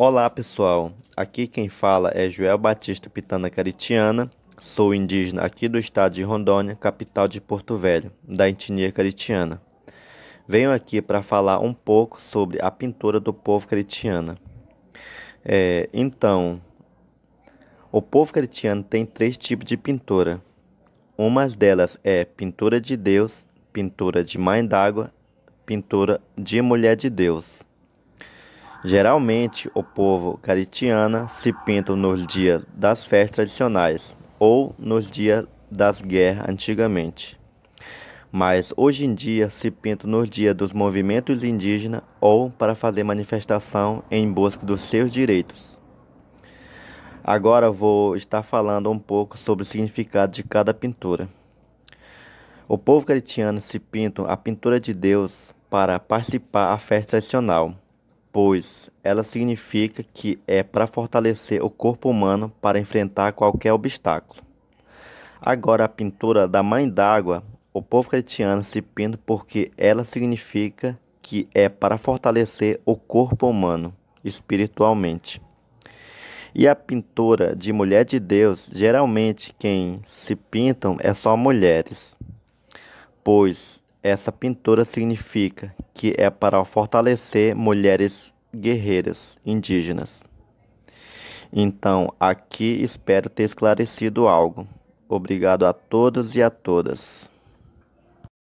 Olá pessoal, aqui quem fala é Joel Batista Pitana Caritiana, sou indígena aqui do estado de Rondônia, capital de Porto Velho, da etnia caritiana. Venho aqui para falar um pouco sobre a pintura do povo caritiana. É, então, o povo caritiano tem três tipos de pintura. Uma delas é pintura de Deus, pintura de mãe d'água, pintura de mulher de Deus. Geralmente, o povo caritiana se pinta nos dias das festas tradicionais ou nos dias das guerras antigamente. Mas hoje em dia se pinta nos dias dos movimentos indígenas ou para fazer manifestação em busca dos seus direitos. Agora vou estar falando um pouco sobre o significado de cada pintura. O povo caritiano se pinta a pintura de Deus para participar da festa tradicional pois ela significa que é para fortalecer o corpo humano para enfrentar qualquer obstáculo. Agora, a pintura da Mãe d'Água, o povo cristiano se pinta porque ela significa que é para fortalecer o corpo humano espiritualmente. E a pintura de Mulher de Deus, geralmente quem se pintam é só mulheres, pois essa pintura significa que é para fortalecer mulheres guerreiras indígenas. Então, aqui espero ter esclarecido algo. Obrigado a todos e a todas.